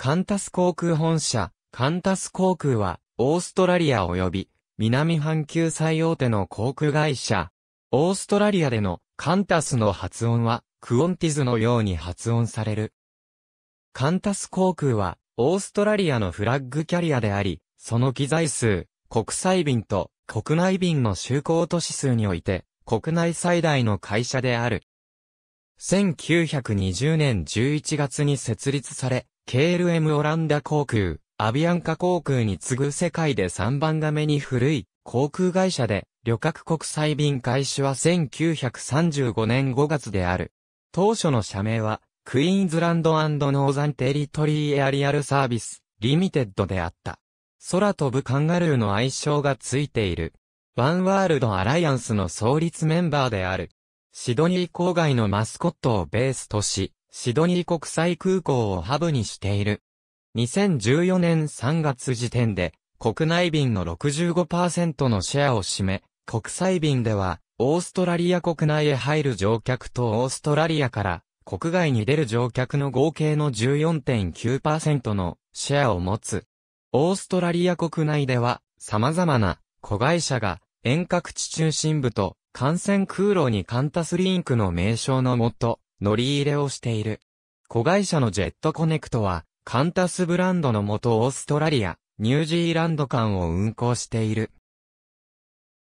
カンタス航空本社、カンタス航空は、オーストラリア及び、南半球最大手の航空会社。オーストラリアでのカンタスの発音は、クオンティズのように発音される。カンタス航空は、オーストラリアのフラッグキャリアであり、その機材数、国際便と国内便の就航都市数において、国内最大の会社である。1920年11月に設立され、KLM オランダ航空、アビアンカ航空に次ぐ世界で3番目に古い航空会社で、旅客国際便開始は1935年5月である。当初の社名は、クイーンズランドノーザンテリトリーエアリアルサービス、リミテッドであった。空飛ぶカンガルーの愛称がついている。ワンワールドアライアンスの創立メンバーである。シドニー郊外のマスコットをベースとし、シドニー国際空港をハブにしている。2014年3月時点で、国内便の65%のシェアを占め、国際便では、オーストラリア国内へ入る乗客とオーストラリアから国外に出る乗客の合計の14.9%のシェアを持つ。オーストラリア国内では様々な子会社が遠隔地中心部と感染空路にカンタスリンクの名称のもと乗り入れをしている。子会社のジェットコネクトは、カンタスブランドの元オーストラリア、ニュージーランド間を運航している。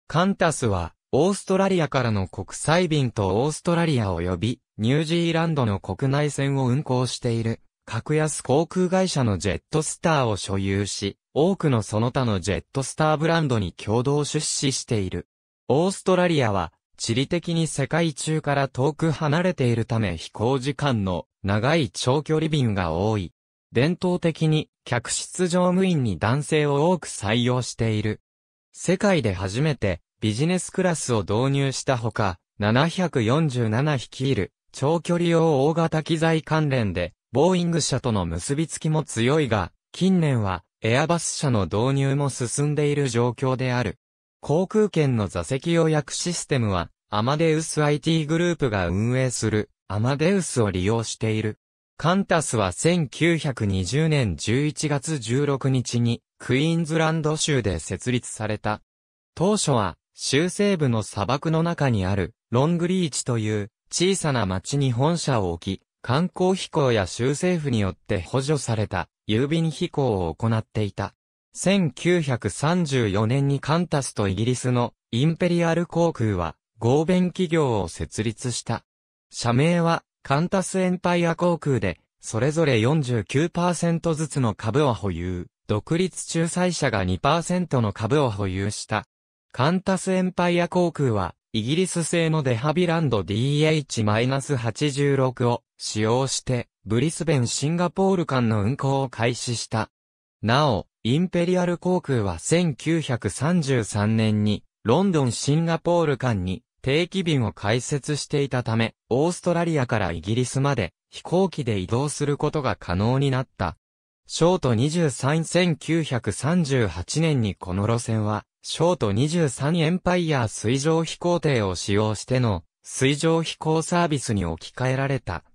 カンタスは、オーストラリアからの国際便とオーストラリア及び、ニュージーランドの国内線を運航している、格安航空会社のジェットスターを所有し、多くのその他のジェットスターブランドに共同出資している。オーストラリアは、地理的に世界中から遠く離れているため飛行時間の長い長距離便が多い。伝統的に客室乗務員に男性を多く採用している。世界で初めてビジネスクラスを導入したほか、747率いる長距離用大型機材関連で、ボーイング社との結びつきも強いが、近年はエアバス社の導入も進んでいる状況である。航空券の座席予約システムは、アマデウス IT グループが運営する、アマデウスを利用している。カンタスは1920年11月16日に、クイーンズランド州で設立された。当初は、州西部の砂漠の中にある、ロングリーチという、小さな町に本社を置き、観光飛行や州政府によって補助された、郵便飛行を行っていた。1934年にカンタスとイギリスのインペリアル航空は合弁企業を設立した。社名はカンタスエンパイア航空で、それぞれ49%ずつの株を保有、独立仲裁者が2%の株を保有した。カンタスエンパイア航空は、イギリス製のデハビランド DH-86 を使用して、ブリスベン・シンガポール間の運航を開始した。なお、インペリアル航空は1933年に、ロンドン・シンガポール間に定期便を開設していたため、オーストラリアからイギリスまで飛行機で移動することが可能になった。ショート231938年にこの路線は、ショート23エンパイア水上飛行艇を使用しての水上飛行サービスに置き換えられた。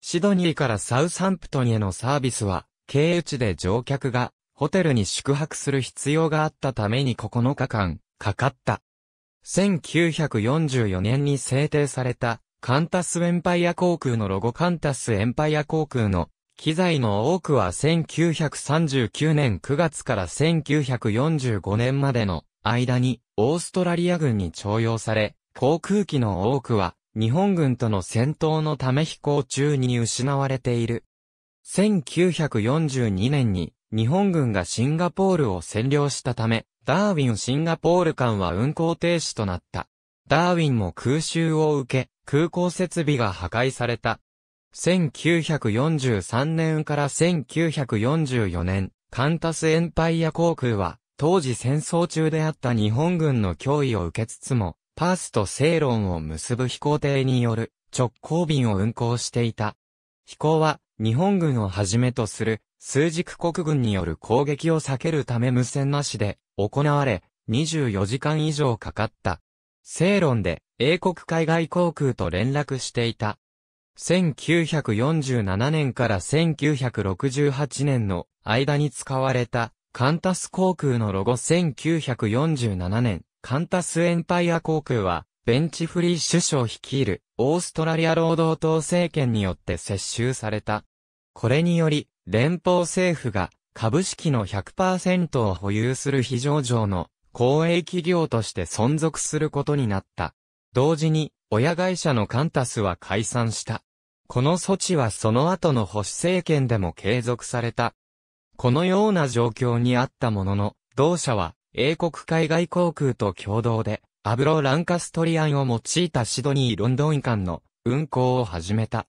シドニーからサウサンプトンへのサービスは、経由地で乗客がホテルに宿泊する必要があったために9日間、かかった。1944年に制定された、カンタスエンパイア航空のロゴカンタスエンパイア航空の機材の多くは1939年9月から1945年までの間にオーストラリア軍に徴用され、航空機の多くは日本軍との戦闘のため飛行中に失われている。1942年に日本軍がシンガポールを占領したため、ダーウィンシンガポール間は運行停止となった。ダーウィンも空襲を受け、空港設備が破壊された。1943年から1944年、カンタスエンパイア航空は、当時戦争中であった日本軍の脅威を受けつつも、パースとセーロンを結ぶ飛行艇による直行便を運航していた。飛行は日本軍をはじめとする数軸国軍による攻撃を避けるため無線なしで行われ、24時間以上かかった。正論で英国海外航空と連絡していた。1947年から1968年の間に使われたカンタス航空のロゴ1947年、カンタスエンパイア航空はベンチフリー首相率いるオーストラリア労働党政権によって接収された。これにより連邦政府が株式の100%を保有する非上の公営企業として存続することになった。同時に、親会社のカンタスは解散した。この措置はその後の保守政権でも継続された。このような状況にあったものの、同社は英国海外航空と共同で、アブロランカストリアンを用いたシドニー・ロンドン間の運航を始めた。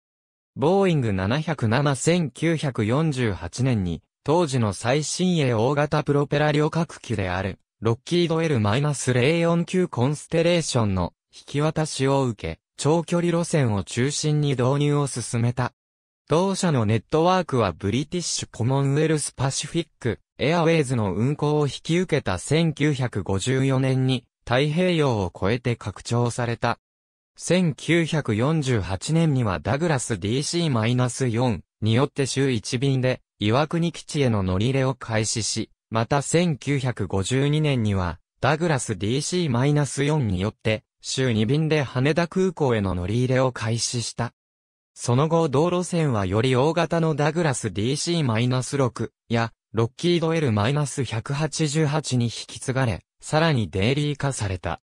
ボーイング707-1948年に、当時の最新鋭大型プロペラ旅客機である、ロッキード L-049 コンステレーションの引き渡しを受け、長距離路線を中心に導入を進めた。同社のネットワークはブリティッシュコモンウェルスパシフィック、エアウェイズの運行を引き受けた1954年に太平洋を越えて拡張された。1948年にはダグラス DC-4 によって週1便で岩国基地への乗り入れを開始し、また1952年にはダグラス DC-4 によって週2便で羽田空港への乗り入れを開始した。その後道路線はより大型のダグラス DC-6 やロッキード L-188 に引き継がれ、さらにデイリー化された。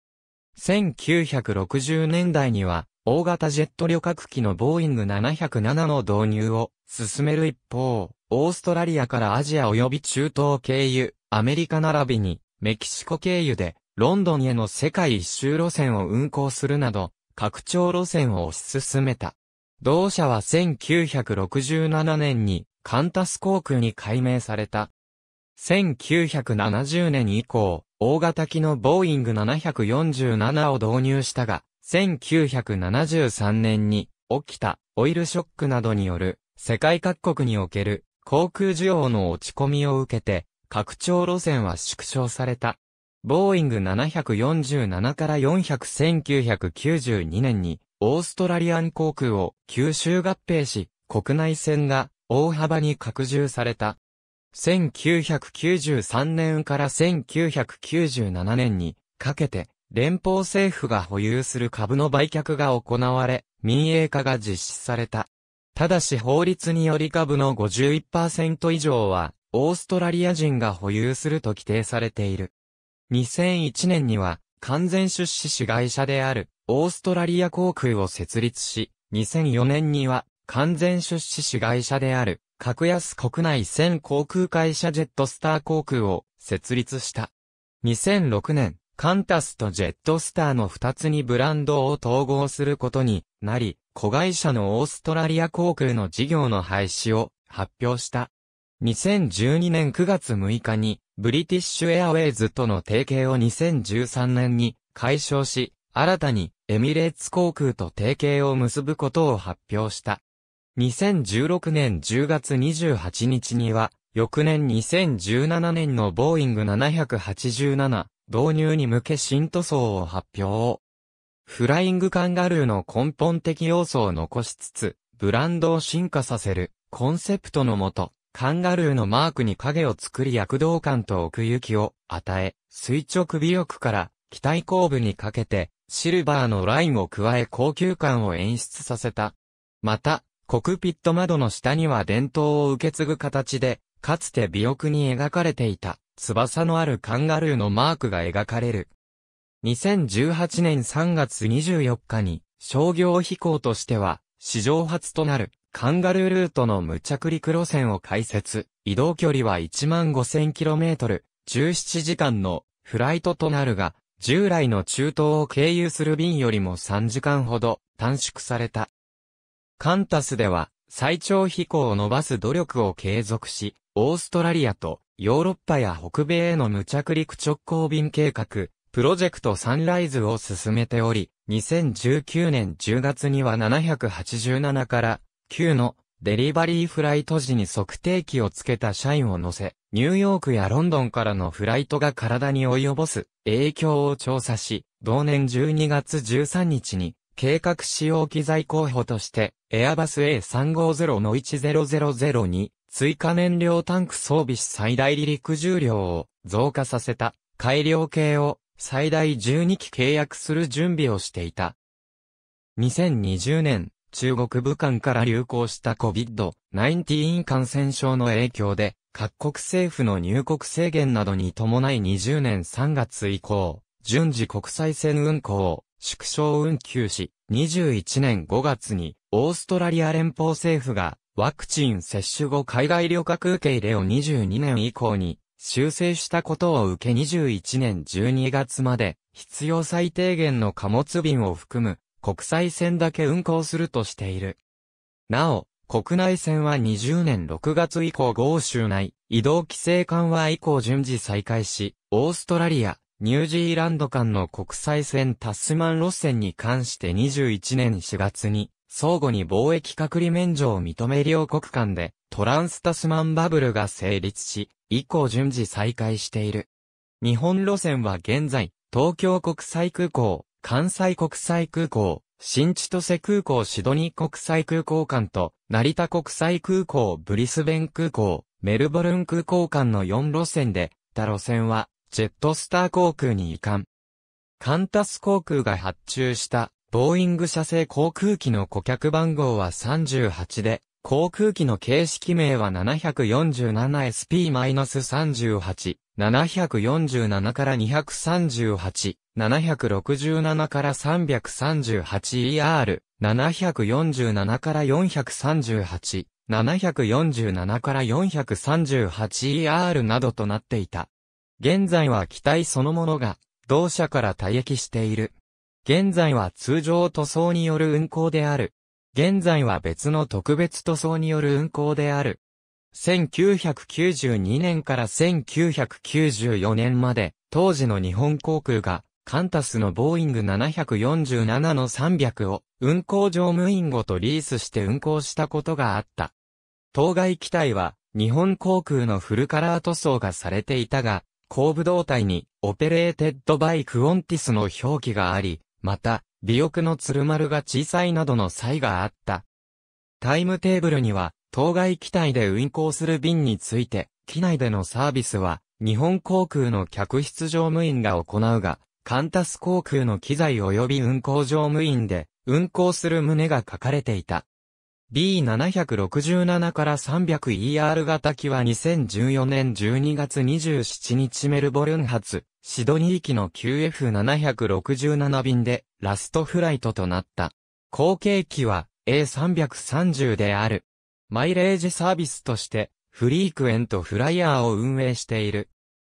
1960年代には、大型ジェット旅客機のボーイング707の導入を進める一方、オーストラリアからアジア及び中東経由、アメリカ並びに、メキシコ経由で、ロンドンへの世界一周路線を運行するなど、拡張路線を推し進めた。同社は1967年に、カンタス航空に改名された。1970年以降、大型機のボーイング747を導入したが、1973年に起きたオイルショックなどによる世界各国における航空需要の落ち込みを受けて拡張路線は縮小された。ボーイング747から4001992年にオーストラリアン航空を吸収合併し国内線が大幅に拡充された。1993年から1997年にかけて連邦政府が保有する株の売却が行われ、民営化が実施された。ただし法律により株の51%以上は、オーストラリア人が保有すると規定されている。2001年には、完全出資主会社である、オーストラリア航空を設立し、2004年には、完全出資主会社である、格安国内線航空会社ジェットスター航空を設立した。2006年、カンタスとジェットスターの2つにブランドを統合することになり、子会社のオーストラリア航空の事業の廃止を発表した。2012年9月6日に、ブリティッシュエアウェイズとの提携を2013年に解消し、新たにエミレーツ航空と提携を結ぶことを発表した。2016年10月28日には、翌年2017年のボーイング787導入に向け新塗装を発表。フライングカンガルーの根本的要素を残しつつ、ブランドを進化させるコンセプトのもと、カンガルーのマークに影を作り躍動感と奥行きを与え、垂直尾翼から機体後部にかけてシルバーのラインを加え高級感を演出させた。また、コクピット窓の下には伝統を受け継ぐ形で、かつて尾翼に描かれていた、翼のあるカンガルーのマークが描かれる。2018年3月24日に、商業飛行としては、史上初となる、カンガルールートの無着陸路線を開設、移動距離は 15,000km、17時間のフライトとなるが、従来の中東を経由する便よりも3時間ほど短縮された。カンタスでは、最長飛行を伸ばす努力を継続し、オーストラリアとヨーロッパや北米への無着陸直行便計画、プロジェクトサンライズを進めており、2019年10月には787から9のデリバリーフライト時に測定器をつけた社員を乗せ、ニューヨークやロンドンからのフライトが体に及ぼす影響を調査し、同年12月13日に計画使用機材候補として、エアバス A350 の1000に、追加燃料タンク装備し最大離陸重量を増加させた改良系を最大12機契約する準備をしていた。2020年、中国武漢から流行した COVID-19 感染症の影響で、各国政府の入国制限などに伴い20年3月以降、順次国際線運航、縮小運休し、21年5月に、オーストラリア連邦政府が、ワクチン接種後海外旅客受け入れを22年以降に、修正したことを受け21年12月まで、必要最低限の貨物便を含む、国際線だけ運航するとしている。なお、国内線は20年6月以降豪州内、移動規制緩和以降順次再開し、オーストラリア、ニュージーランド間の国際線タスマン路線に関して21年4月に、相互に貿易隔離免除を認め両国間でトランスタスマンバブルが成立し、以降順次再開している。日本路線は現在、東京国際空港、関西国際空港、新千歳空港シドニー国際空港間と、成田国際空港ブリスベン空港、メルボルン空港間の4路線で、他路線はジェットスター航空に移管。カンタス航空が発注したボーイング社製航空機の顧客番号は38で、航空機の形式名は 747SP-38、747から238、767から 338ER、747から438、747から 438ER などとなっていた。現在は機体そのものが、同社から退役している。現在は通常塗装による運行である。現在は別の特別塗装による運行である。1992年から1994年まで、当時の日本航空が、カンタスのボーイング747の300を、運行乗務員ごとリースして運行したことがあった。当該機体は、日本航空のフルカラー塗装がされていたが、後部胴体に、オペレーテッドバイクオンティスの表記があり、また、尾翼の鶴丸が小さいなどの差異があった。タイムテーブルには、当該機体で運行する便について、機内でのサービスは、日本航空の客室乗務員が行うが、カンタス航空の機材及び運航乗務員で、運航する旨が書かれていた。B767 から 300ER 型機は2014年12月27日メルボルン発、シドニー機の QF767 便でラストフライトとなった。後継機は A330 である。マイレージサービスとしてフリークエントフライヤーを運営している。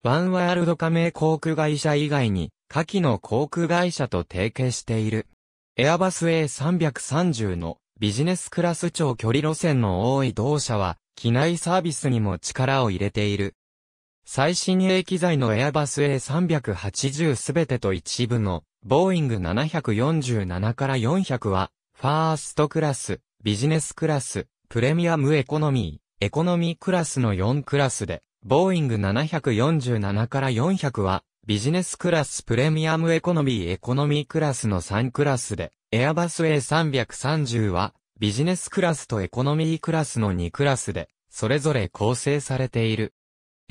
ワンワールド加盟航空会社以外に下記の航空会社と提携している。エアバス A330 のビジネスクラス長距離路線の多い同社は、機内サービスにも力を入れている。最新鋭機材のエアバス A380 すべてと一部の、ボーイング747から400は、ファーストクラス、ビジネスクラス、プレミアムエコノミー、エコノミークラスの4クラスで、ボーイング747から400は、ビジネスクラスプレミアムエコノミーエコノミークラスの3クラスで、エアバス A330 は、ビジネスクラスとエコノミークラスの2クラスで、それぞれ構成されている。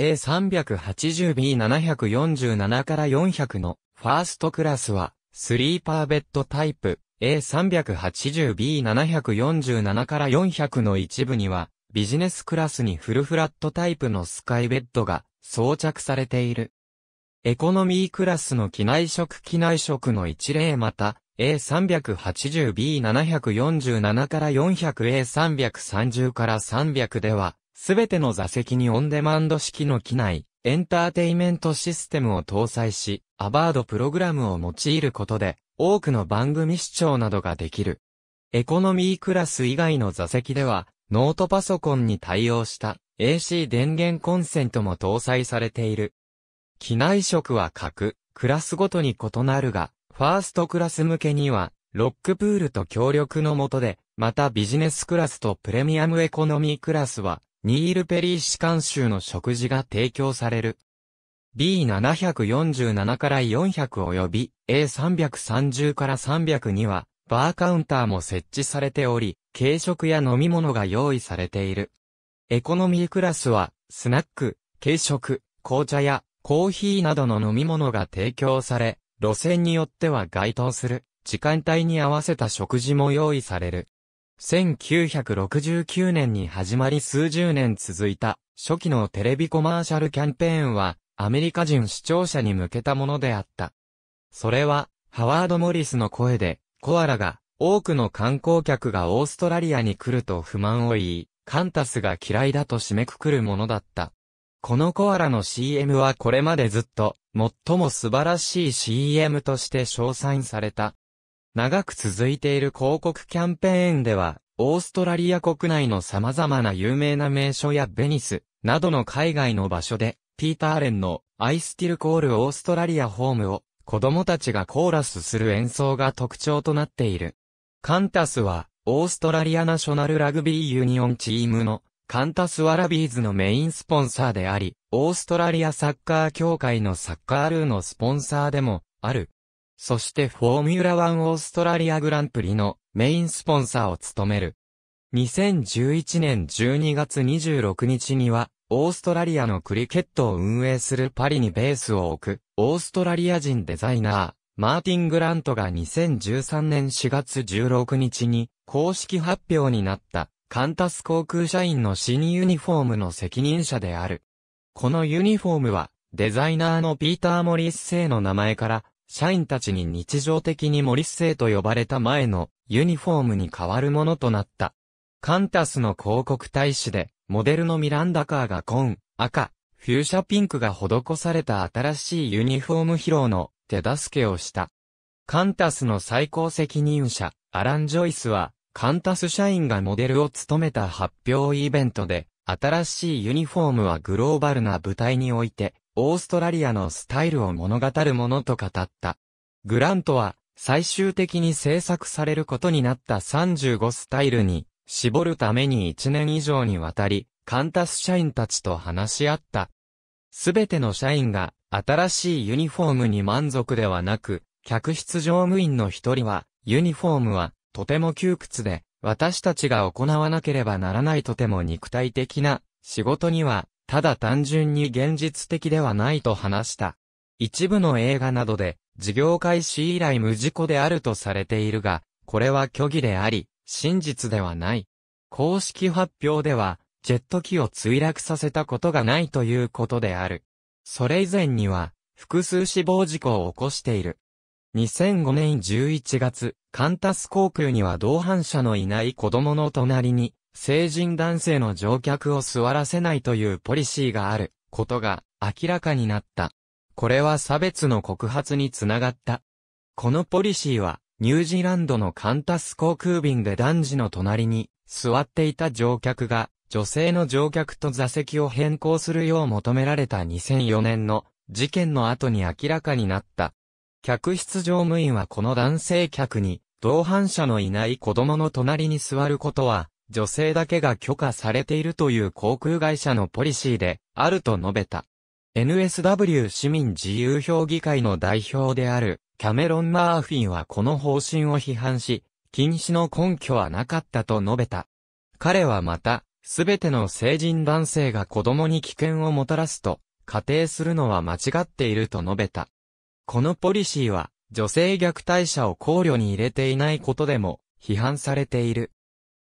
A380B747 から400のファーストクラスは、スリーパーベッドタイプ A380B747 から400の一部には、ビジネスクラスにフルフラットタイプのスカイベッドが装着されている。エコノミークラスの機内食機内食の一例また、A380B747 から 400A330 から300では、すべての座席にオンデマンド式の機内、エンターテイメントシステムを搭載し、アバードプログラムを用いることで、多くの番組視聴などができる。エコノミークラス以外の座席では、ノートパソコンに対応した AC 電源コンセントも搭載されている。機内食は各、クラスごとに異なるが、ファーストクラス向けには、ロックプールと協力のもとで、またビジネスクラスとプレミアムエコノミークラスは、ニール・ペリー士官州の食事が提供される。B747 から400及び A330 から3 0には、バーカウンターも設置されており、軽食や飲み物が用意されている。エコノミークラスは、スナック、軽食、紅茶やコーヒーなどの飲み物が提供され、路線によっては該当する、時間帯に合わせた食事も用意される。1969年に始まり数十年続いた初期のテレビコマーシャルキャンペーンはアメリカ人視聴者に向けたものであった。それはハワード・モリスの声でコアラが多くの観光客がオーストラリアに来ると不満を言い、カンタスが嫌いだと締めくくるものだった。このコアラの CM はこれまでずっと、最も素晴らしい CM として賞賛された。長く続いている広告キャンペーンでは、オーストラリア国内の様々な有名な名所やベニス、などの海外の場所で、ピーターレンのアイスティルコールオーストラリアホームを子供たちがコーラスする演奏が特徴となっている。カンタスはオーストラリアナショナルラグビーユニオンチームのカンタスワラビーズのメインスポンサーであり、オーストラリアサッカー協会のサッカールーのスポンサーでもある。そしてフォーミュラワンオーストラリアグランプリのメインスポンサーを務める。2011年12月26日には、オーストラリアのクリケットを運営するパリにベースを置く、オーストラリア人デザイナー、マーティン・グラントが2013年4月16日に公式発表になったカンタス航空社員の新ユニフォームの責任者である。このユニフォームは、デザイナーのピーター・モリス製の名前から、社員たちに日常的にモリス製と呼ばれた前のユニフォームに変わるものとなった。カンタスの広告大使で、モデルのミランダカーが紺、赤、フューシャピンクが施された新しいユニフォーム披露の手助けをした。カンタスの最高責任者、アラン・ジョイスは、カンタス社員がモデルを務めた発表イベントで、新しいユニフォームはグローバルな舞台において、オーストラリアのスタイルを物語るものと語った。グラントは、最終的に制作されることになった35スタイルに、絞るために1年以上にわたり、カンタス社員たちと話し合った。すべての社員が、新しいユニフォームに満足ではなく、客室乗務員の一人は、ユニフォームは、とても窮屈で、私たちが行わなければならないとても肉体的な仕事には、ただ単純に現実的ではないと話した。一部の映画などで、事業開始以来無事故であるとされているが、これは虚偽であり、真実ではない。公式発表では、ジェット機を墜落させたことがないということである。それ以前には、複数死亡事故を起こしている。2005年11月、カンタス航空には同伴者のいない子供の隣に、成人男性の乗客を座らせないというポリシーがあることが明らかになった。これは差別の告発につながった。このポリシーは、ニュージーランドのカンタス航空便で男児の隣に座っていた乗客が、女性の乗客と座席を変更するよう求められた2004年の事件の後に明らかになった。客室乗務員はこの男性客に、同伴者のいない子供の隣に座ることは、女性だけが許可されているという航空会社のポリシーで、あると述べた。NSW 市民自由評議会の代表である、キャメロン・マーフィンはこの方針を批判し、禁止の根拠はなかったと述べた。彼はまた、すべての成人男性が子供に危険をもたらすと、仮定するのは間違っていると述べた。このポリシーは、女性虐待者を考慮に入れていないことでも、批判されている。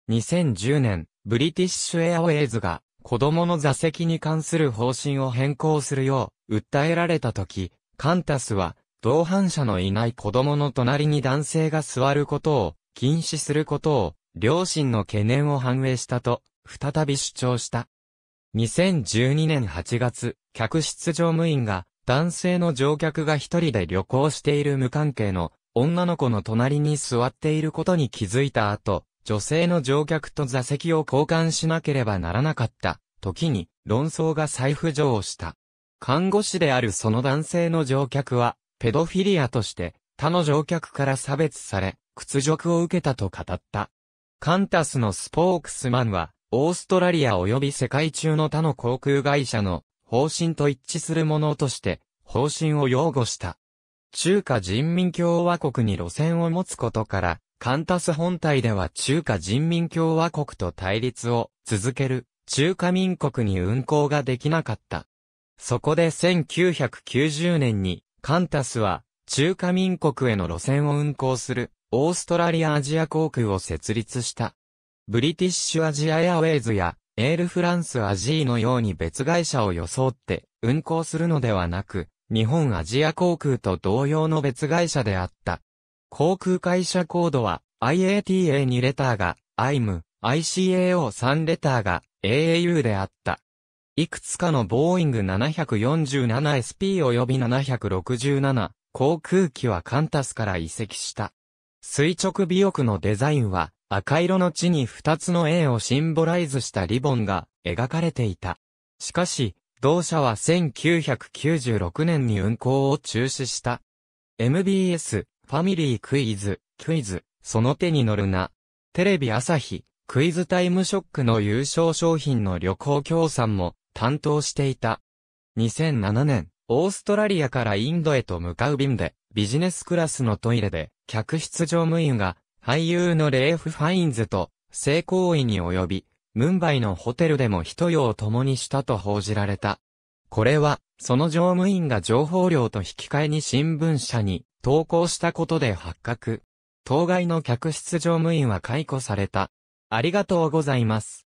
2010年、ブリティッシュエアウェイズが、子供の座席に関する方針を変更するよう、訴えられたとき、カンタスは、同伴者のいない子供の隣に男性が座ることを、禁止することを、両親の懸念を反映したと、再び主張した。2012年8月、客室乗務員が、男性の乗客が一人で旅行している無関係の女の子の隣に座っていることに気づいた後、女性の乗客と座席を交換しなければならなかった時に論争が再浮上した。看護師であるその男性の乗客は、ペドフィリアとして他の乗客から差別され、屈辱を受けたと語った。カンタスのスポークスマンは、オーストラリア及び世界中の他の航空会社の方針と一致するものとして、方針を擁護した。中華人民共和国に路線を持つことから、カンタス本体では中華人民共和国と対立を続ける中華民国に運行ができなかった。そこで1990年にカンタスは中華民国への路線を運行するオーストラリアアジア航空を設立した。ブリティッシュアジアエアウェイズやエールフランスアジーのように別会社を装って運航するのではなく、日本アジア航空と同様の別会社であった。航空会社コードは IATA2 レターが IM、ICAO3 レターが AAU であった。いくつかのボーイング 747SP 及び767航空機はカンタスから移籍した。垂直尾翼のデザインは赤色の地に二つの絵をシンボライズしたリボンが描かれていた。しかし、同社は1996年に運行を中止した。MBS、ファミリークイズ、クイズ、その手に乗るな。テレビ朝日、クイズタイムショックの優勝商品の旅行協賛も担当していた。2007年、オーストラリアからインドへと向かう便で、ビジネスクラスのトイレで、客室乗務員が俳優のレーフ・ファインズと性行為に及び、ムンバイのホテルでも一夜を共にしたと報じられた。これは、その乗務員が情報量と引き換えに新聞社に投稿したことで発覚。当該の客室乗務員は解雇された。ありがとうございます。